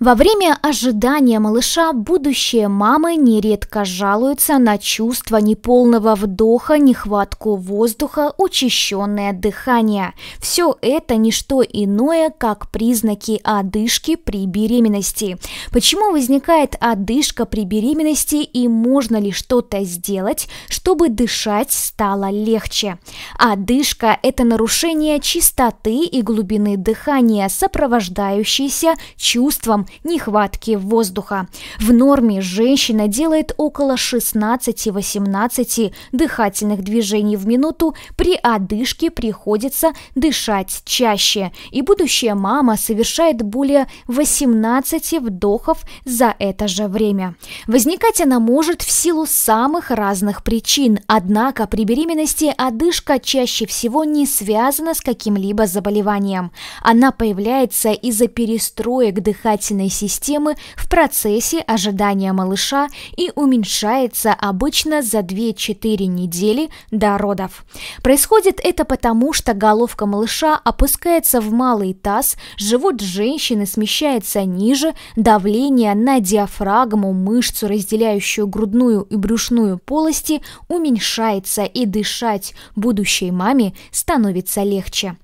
Во время ожидания малыша будущие мамы нередко жалуются на чувство неполного вдоха, нехватку воздуха, учащенное дыхание. Все это не что иное, как признаки одышки при беременности. Почему возникает одышка при беременности и можно ли что-то сделать, чтобы дышать стало легче? Одышка – это нарушение чистоты и глубины дыхания, сопровождающееся чувством нехватки воздуха. В норме женщина делает около 16-18 дыхательных движений в минуту, при одышке приходится дышать чаще, и будущая мама совершает более 18 вдохов за это же время. Возникать она может в силу самых разных причин, однако при беременности одышка чаще всего не связана с каким-либо заболеванием. Она появляется из-за перестроек дыхательных дыхательной системы в процессе ожидания малыша и уменьшается обычно за 2-4 недели до родов. Происходит это потому, что головка малыша опускается в малый таз, живот женщины смещается ниже, давление на диафрагму, мышцу, разделяющую грудную и брюшную полости, уменьшается и дышать будущей маме становится легче.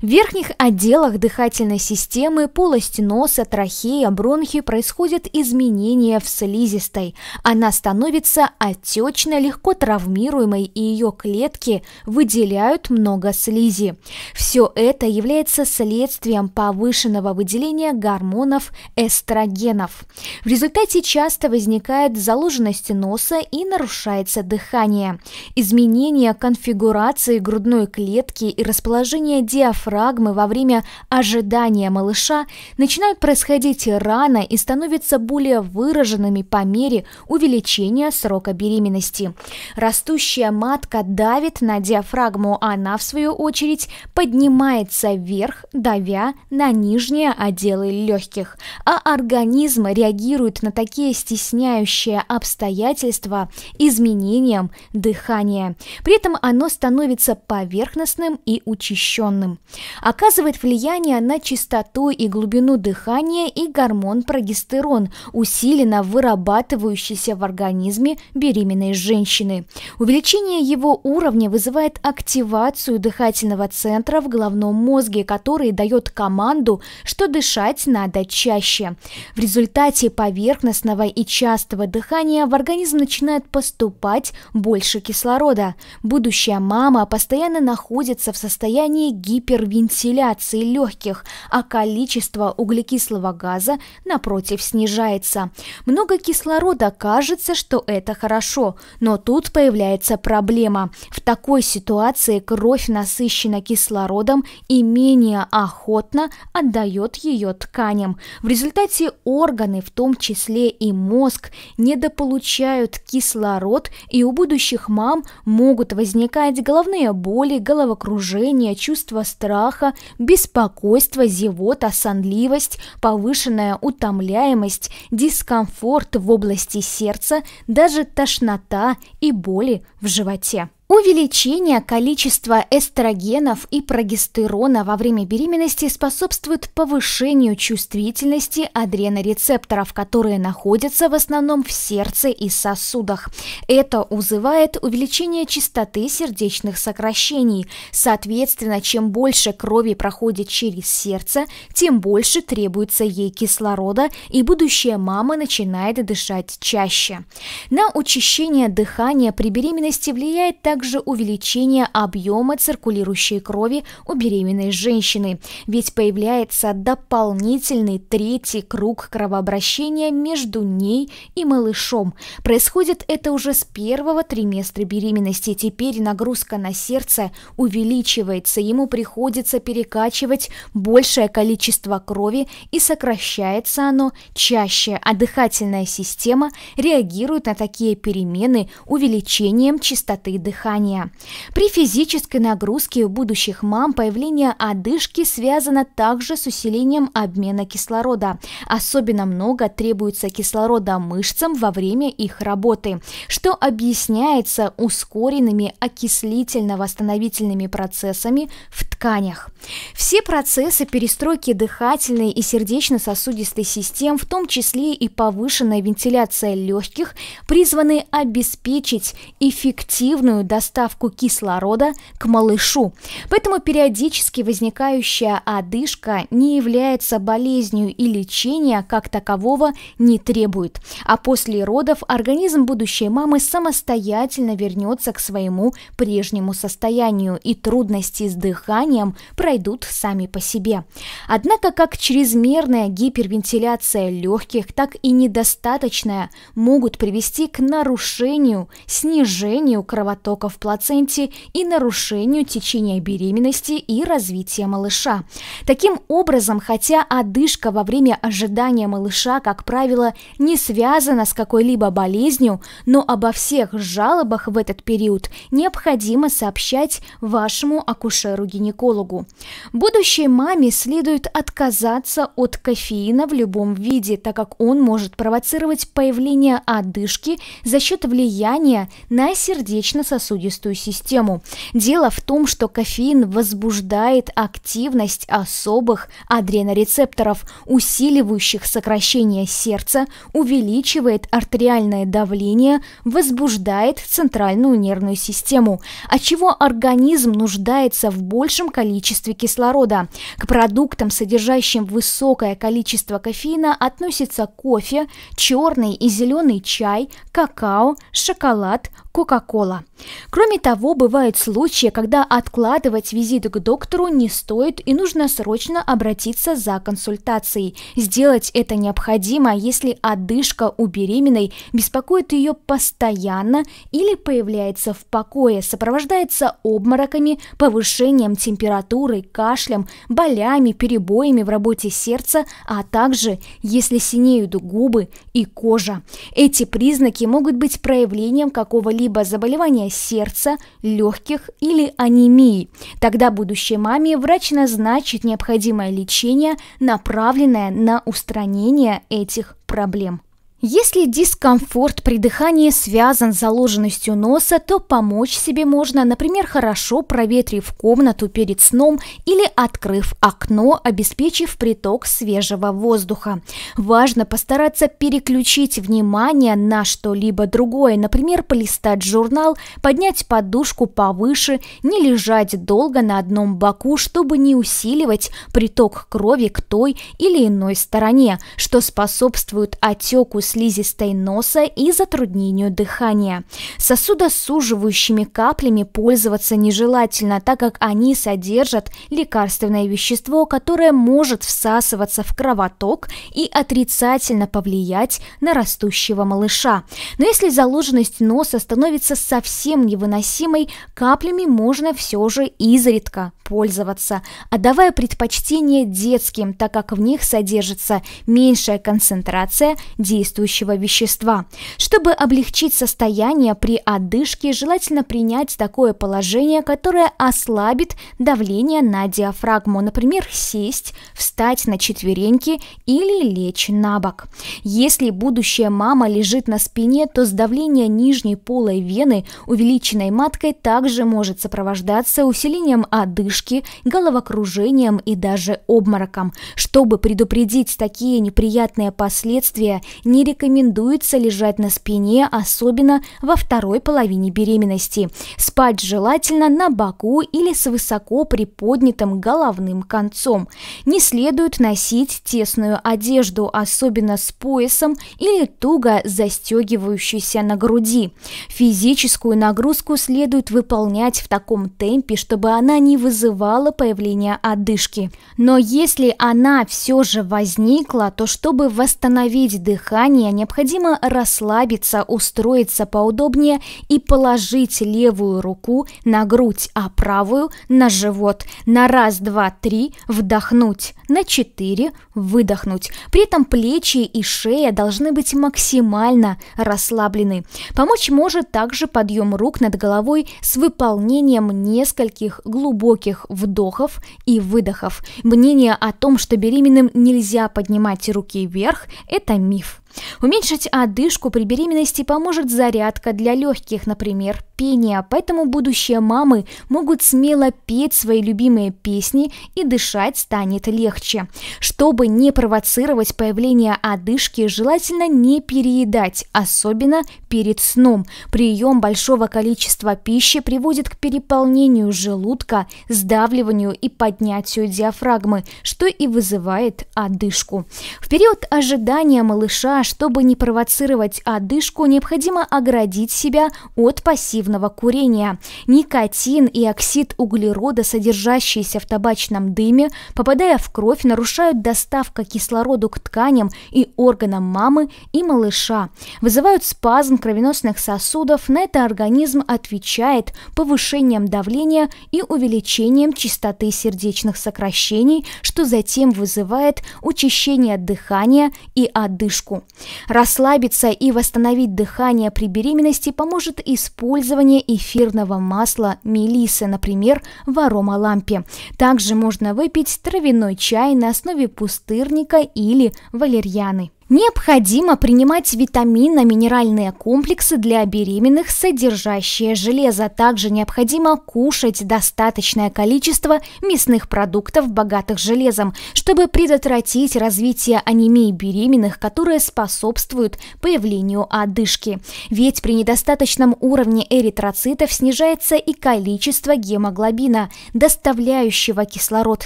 В верхних отделах дыхательной системы полость носа, трахеи пневмония бронхи происходят изменения в слизистой. Она становится отечной, легко травмируемой, и ее клетки выделяют много слизи. Все это является следствием повышенного выделения гормонов эстрогенов. В результате часто возникает заложенность носа и нарушается дыхание. Изменение конфигурации грудной клетки и расположения диафрагмы во время ожидания малыша начинают происходить рано и становятся более выраженными по мере увеличения срока беременности. Растущая матка давит на диафрагму, а она, в свою очередь, поднимается вверх, давя на нижние отделы легких. А организм реагирует на такие стесняющие обстоятельства изменением дыхания. При этом оно становится поверхностным и учащенным. Оказывает влияние на частоту и глубину дыхания и гормон прогестерон, усиленно вырабатывающийся в организме беременной женщины. Увеличение его уровня вызывает активацию дыхательного центра в головном мозге, который дает команду, что дышать надо чаще. В результате поверхностного и частого дыхания в организм начинает поступать больше кислорода. Будущая мама постоянно находится в состоянии гипервентиляции легких, а количество углекислого газа газа, напротив, снижается. Много кислорода кажется, что это хорошо, но тут появляется проблема. В такой ситуации кровь насыщена кислородом и менее охотно отдает ее тканям. В результате органы, в том числе и мозг, недополучают кислород и у будущих мам могут возникать головные боли, головокружение, чувство страха, беспокойство, зевота, сонливость, повышенное мучительная утомляемость, дискомфорт в области сердца, даже тошнота и боли в животе. Увеличение количества эстрогенов и прогестерона во время беременности способствует повышению чувствительности адренорецепторов, которые находятся в основном в сердце и сосудах. Это вызывает увеличение частоты сердечных сокращений. Соответственно, чем больше крови проходит через сердце, тем больше требуется ей кислорода, и будущая мама начинает дышать чаще. На учащение дыхания при беременности влияет также также увеличение объема циркулирующей крови у беременной женщины, ведь появляется дополнительный третий круг кровообращения между ней и малышом. Происходит это уже с первого триместра беременности. Теперь нагрузка на сердце увеличивается, ему приходится перекачивать большее количество крови и сокращается оно чаще, а дыхательная система реагирует на такие перемены увеличением частоты дыхания дыхания. При физической нагрузке у будущих мам появление одышки связано также с усилением обмена кислорода. Особенно много требуется кислорода мышцам во время их работы, что объясняется ускоренными окислительно-восстановительными процессами в тканях. Все процессы перестройки дыхательной и сердечно-сосудистой систем, в том числе и повышенная вентиляция легких, призваны обеспечить эффективную доступность доставку кислорода к малышу. Поэтому периодически возникающая одышка не является болезнью и лечения как такового не требует. А после родов организм будущей мамы самостоятельно вернется к своему прежнему состоянию и трудности с дыханием пройдут сами по себе. Однако как чрезмерная гипервентиляция легких, так и недостаточная могут привести к нарушению, снижению кровотока в плаценте и нарушению течения беременности и развития малыша. Таким образом, хотя одышка во время ожидания малыша, как правило, не связана с какой-либо болезнью, но обо всех жалобах в этот период необходимо сообщать вашему акушеру-гинекологу. Будущей маме следует отказаться от кофеина в любом виде, так как он может провоцировать появление одышки за счет влияния на сердечно-сосудистую сосудистую систему. Дело в том, что кофеин возбуждает активность особых адренорецепторов, усиливающих сокращение сердца, увеличивает артериальное давление, возбуждает центральную нервную систему, от чего организм нуждается в большем количестве кислорода. К продуктам, содержащим высокое количество кофеина, относятся кофе, черный и зеленый чай, какао, шоколад, Кока-Кола. Кроме того, бывают случаи, когда откладывать визит к доктору не стоит и нужно срочно обратиться за консультацией. Сделать это необходимо, если одышка у беременной беспокоит ее постоянно или появляется в покое, сопровождается обмороками, повышением температуры, кашлем, болями, перебоями в работе сердца, а также если синеют губы и кожа. Эти признаки могут быть проявлением какого-либо либо заболевания сердца, легких или анемии. Тогда будущей маме врач назначит необходимое лечение, направленное на устранение этих проблем. Если дискомфорт при дыхании связан с заложенностью носа, то помочь себе можно, например, хорошо проветрив комнату перед сном или открыв окно, обеспечив приток свежего воздуха. Важно постараться переключить внимание на что-либо другое, например, полистать журнал, поднять подушку повыше, не лежать долго на одном боку, чтобы не усиливать приток крови к той или иной стороне, что способствует отеку слизистой носа и затруднению дыхания. Сосудосуживающими каплями пользоваться нежелательно, так как они содержат лекарственное вещество, которое может всасываться в кровоток и отрицательно повлиять на растущего малыша. Но если заложенность носа становится совсем невыносимой, каплями можно все же изредка пользоваться, отдавая а предпочтение детским, так как в них содержится меньшая концентрация действующих действующего вещества. Чтобы облегчить состояние при одышке, желательно принять такое положение, которое ослабит давление на диафрагму, например, сесть, встать на четвереньки или лечь на бок. Если будущая мама лежит на спине, то сдавление нижней полой вены увеличенной маткой также может сопровождаться усилением одышки, головокружением и даже обмороком. Чтобы предупредить такие неприятные последствия, не рекомендуется лежать на спине, особенно во второй половине беременности. Спать желательно на боку или с высоко приподнятым головным концом. Не следует носить тесную одежду, особенно с поясом или туго застегивающуюся на груди. Физическую нагрузку следует выполнять в таком темпе, чтобы она не вызывала появления одышки. Но если она все же возникла, то чтобы восстановить дыхание, упражнения необходимо расслабиться, устроиться поудобнее и положить левую руку на грудь, а правую на живот. На раз, два, три вдохнуть, на четыре выдохнуть. При этом плечи и шея должны быть максимально расслаблены. Помочь может также подъем рук над головой с выполнением нескольких глубоких вдохов и выдохов. Мнение о том, что беременным нельзя поднимать руки вверх, это миф. Уменьшить одышку при беременности поможет зарядка для легких, например, пение, поэтому будущие мамы могут смело петь свои любимые песни и дышать станет легче. Чтобы не провоцировать появление одышки, желательно не переедать, особенно перед сном. Прием большого количества пищи приводит к переполнению желудка, сдавливанию и поднятию диафрагмы, что и вызывает одышку. В период ожидания малыша чтобы не провоцировать одышку, необходимо оградить себя от пассивного курения. Никотин и оксид углерода, содержащиеся в табачном дыме, попадая в кровь, нарушают доставку кислорода к тканям и органам мамы и малыша, вызывают спазм кровеносных сосудов, на это организм отвечает повышением давления и увеличением частоты сердечных сокращений, что затем вызывает учащение дыхания и одышку. Расслабиться и восстановить дыхание при беременности поможет использование эфирного масла мелисы, например, в аромалампе. Также можно выпить травяной чай на основе пустырника или валерьяны. Необходимо принимать витаминно-минеральные комплексы для беременных, содержащие железо. Также необходимо кушать достаточное количество мясных продуктов, богатых железом, чтобы предотвратить развитие анемии беременных, которые способствуют появлению одышки. Ведь при недостаточном уровне эритроцитов снижается и количество гемоглобина, доставляющего кислород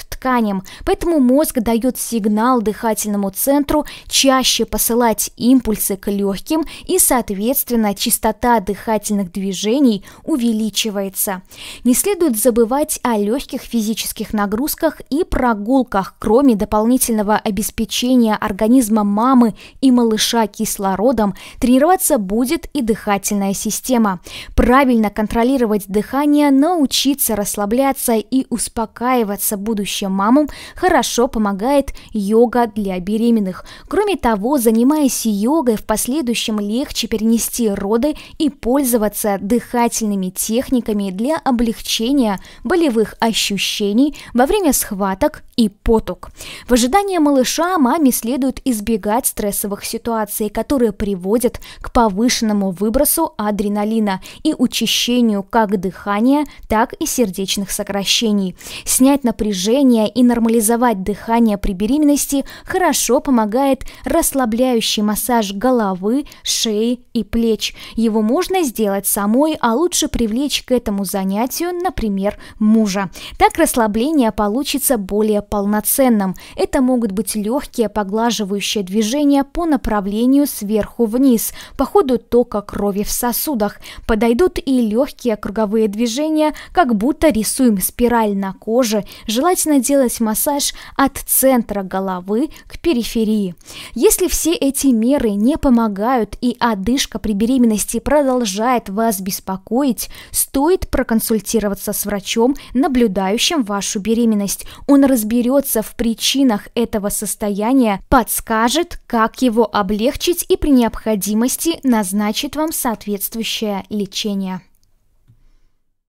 тканям, поэтому мозг дает сигнал дыхательному центру чаще чаще посылать импульсы к легким и, соответственно, частота дыхательных движений увеличивается. Не следует забывать о легких физических нагрузках и прогулках, кроме дополнительного обеспечения организма мамы и малыша кислородом, тренироваться будет и дыхательная система. Правильно контролировать дыхание, научиться расслабляться и успокаиваться будущим мамам хорошо помогает йога для беременных. Кроме того, того, занимаясь йогой, в последующем легче перенести роды и пользоваться дыхательными техниками для облегчения болевых ощущений во время схваток и потуг. В ожидании малыша маме следует избегать стрессовых ситуаций, которые приводят к повышенному выбросу адреналина и учащению как дыхания, так и сердечных сокращений. Снять напряжение и нормализовать дыхание при беременности хорошо помогает растворить расслабляющий массаж головы, шеи и плеч. Его можно сделать самой, а лучше привлечь к этому занятию, например, мужа. Так расслабление получится более полноценным. Это могут быть легкие поглаживающие движения по направлению сверху вниз, по ходу тока крови в сосудах. Подойдут и легкие круговые движения, как будто рисуем спираль на коже. Желательно делать массаж от центра головы к периферии. Если если все эти меры не помогают и одышка при беременности продолжает вас беспокоить, стоит проконсультироваться с врачом, наблюдающим вашу беременность. Он разберется в причинах этого состояния, подскажет, как его облегчить и при необходимости назначит вам соответствующее лечение.